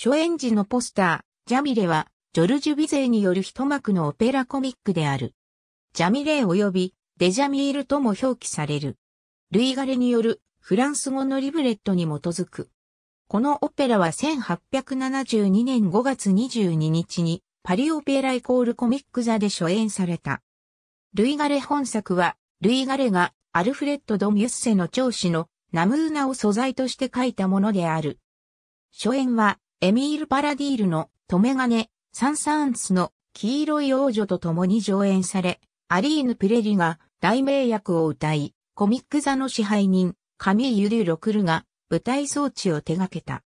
初演時のポスター、ジャミレは、ジョルジュ・ビゼーによる一幕のオペラコミックである。ジャミレー及び、デジャミールとも表記される。ルイガレによるフランス語のリブレットに基づく。このオペラは1872年5月22日にパリオペライコールコミック座で初演された。ルイガレ本作は、ルイガレがアルフレッド・ド・ミュッセの長子のナムーナを素材として書いたものである。初演はエミール・パラディールの、止め金、サン・サーンスの、黄色い王女と共に上演され、アリーヌ・プレリが、大名役を歌い、コミック座の支配人、カミーユ・デュ・ロクルが、舞台装置を手掛けた。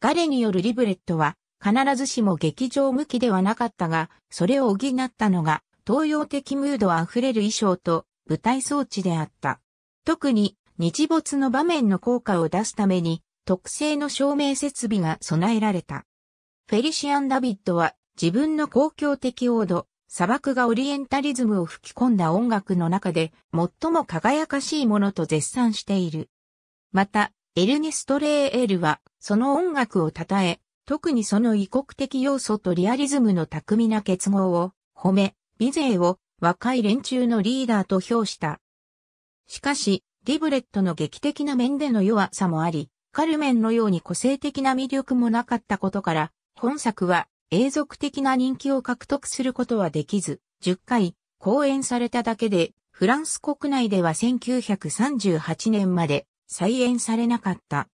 ガレによるリブレットは、必ずしも劇場向きではなかったが、それを補ったのが、東洋的ムードあふれる衣装と舞台装置であった。特に日没の場面の効果を出すために特製の照明設備が備えられた。フェリシアン・ダビッドは自分の公共的王土、砂漠がオリエンタリズムを吹き込んだ音楽の中で最も輝かしいものと絶賛している。また、エルネスト・レーエルはその音楽を称え、特にその異国的要素とリアリズムの巧みな結合を褒め、美勢を若い連中のリーダーと評した。しかし、リブレットの劇的な面での弱さもあり、カルメンのように個性的な魅力もなかったことから、本作は永続的な人気を獲得することはできず、10回公演されただけで、フランス国内では1938年まで再演されなかった。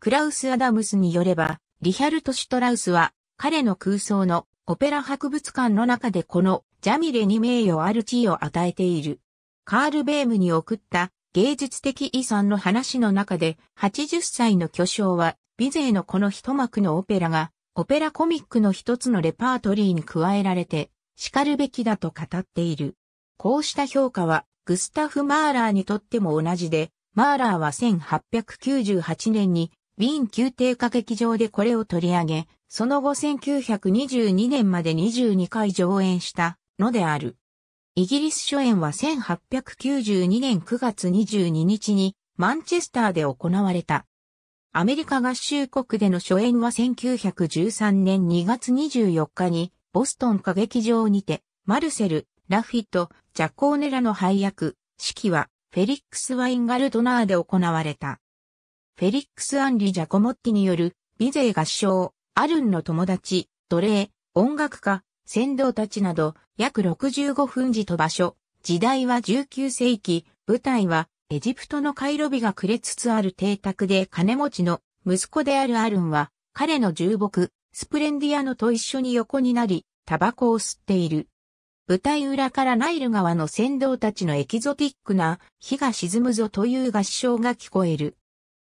クラウス・アダムスによれば、リヒャルト・シュトラウスは彼の空想のオペラ博物館の中でこのジャミレに名誉ある地位を与えている。カール・ベームに送った芸術的遺産の話の中で、80歳の巨匠は、美勢のこの一幕のオペラが、オペラコミックの一つのレパートリーに加えられて、叱るべきだと語っている。こうした評価は、グスタフ・マーラーにとっても同じで、マーラーは1898年に、ウィーン宮廷歌劇場でこれを取り上げ、その後1922年まで22回上演したのである。イギリス初演は1892年9月22日にマンチェスターで行われた。アメリカ合衆国での初演は1913年2月24日にボストン歌劇場にてマルセル、ラフィとジャコーネラの配役、式はフェリックス・ワインガルドナーで行われた。フェリックス・アンリ・ジャコモッティによるビゼ合唱、アルンの友達、奴隷、音楽家、船頭たちなど、約65分時と場所、時代は19世紀、舞台はエジプトのカイロビが暮れつつある邸宅で金持ちの息子であるアルンは、彼の重木、スプレンディアノと一緒に横になり、タバコを吸っている。舞台裏からナイル川の船頭たちのエキゾティックな火が沈むぞという合唱が聞こえる。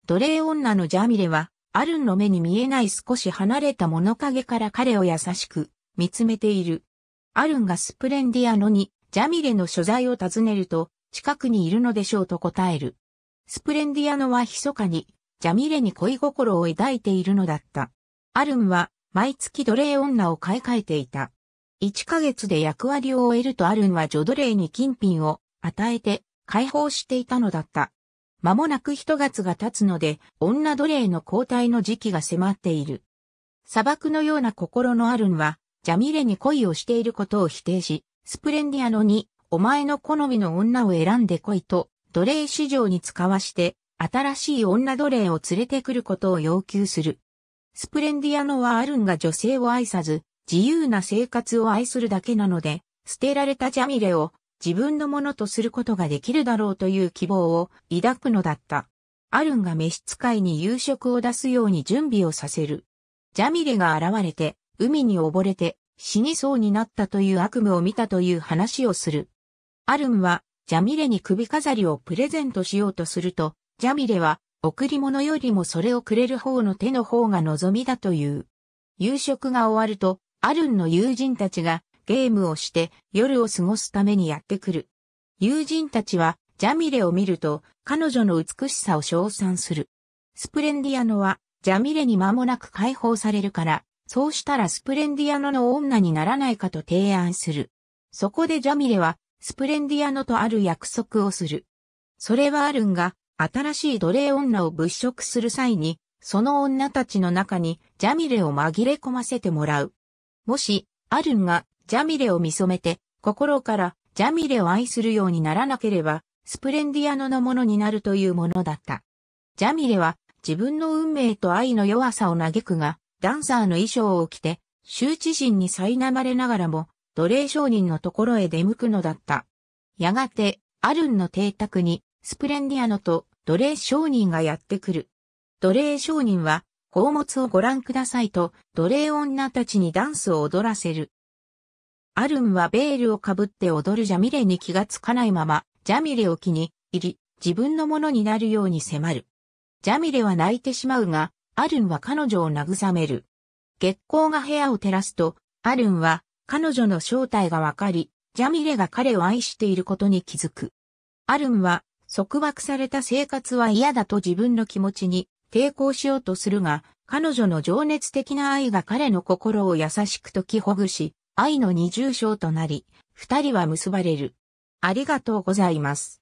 奴隷女のジャミレは、アルンの目に見えない少し離れた物陰から彼を優しく見つめている。アルンがスプレンディアノにジャミレの所在を尋ねると、近くにいるのでしょうと答える。スプレンディアノは密かに、ジャミレに恋心を抱いているのだった。アルンは、毎月奴隷女を買い替えていた。1ヶ月で役割を終えるとアルンは女奴隷に金品を与えて解放していたのだった。間もなく一月が経つので、女奴隷の交代の時期が迫っている。砂漠のような心のアルンは、ジャミレに恋をしていることを否定し、スプレンディアノに、お前の好みの女を選んで来いと、奴隷市場に使わして、新しい女奴隷を連れてくることを要求する。スプレンディアノはアルンが女性を愛さず、自由な生活を愛するだけなので、捨てられたジャミレを自分のものとすることができるだろうという希望を抱くのだった。アルンが召使いに夕食を出すように準備をさせる。ジャミレが現れて、海に溺れて死にそうになったという悪夢を見たという話をする。アルンはジャミレに首飾りをプレゼントしようとすると、ジャミレは贈り物よりもそれをくれる方の手の方が望みだという。夕食が終わると、アルンの友人たちがゲームをして夜を過ごすためにやってくる。友人たちはジャミレを見ると彼女の美しさを称賛する。スプレンディアノはジャミレに間もなく解放されるからそうしたらスプレンディアノの女にならないかと提案する。そこでジャミレは、スプレンディアノとある約束をする。それはアルンが、新しい奴隷女を物色する際に、その女たちの中にジャミレを紛れ込ませてもらう。もし、アルンがジャミレを見染めて、心からジャミレを愛するようにならなければ、スプレンディアノのものになるというものだった。ジャミレは自分の運命と愛の弱さを嘆くが、ダンサーの衣装を着て、周知人に苛まれながらも、奴隷商人のところへ出向くのだった。やがて、アルンの邸宅に、スプレンディアノと奴隷商人がやってくる。奴隷商人は、宝物をご覧くださいと、奴隷女たちにダンスを踊らせる。アルンはベールをかぶって踊るジャミレに気がつかないまま、ジャミレを気に入り、自分のものになるように迫る。ジャミレは泣いてしまうが、アルンは彼女を慰める。月光が部屋を照らすと、アルンは彼女の正体がわかり、ジャミレが彼を愛していることに気づく。アルンは束縛された生活は嫌だと自分の気持ちに抵抗しようとするが、彼女の情熱的な愛が彼の心を優しく解きほぐし、愛の二重章となり、二人は結ばれる。ありがとうございます。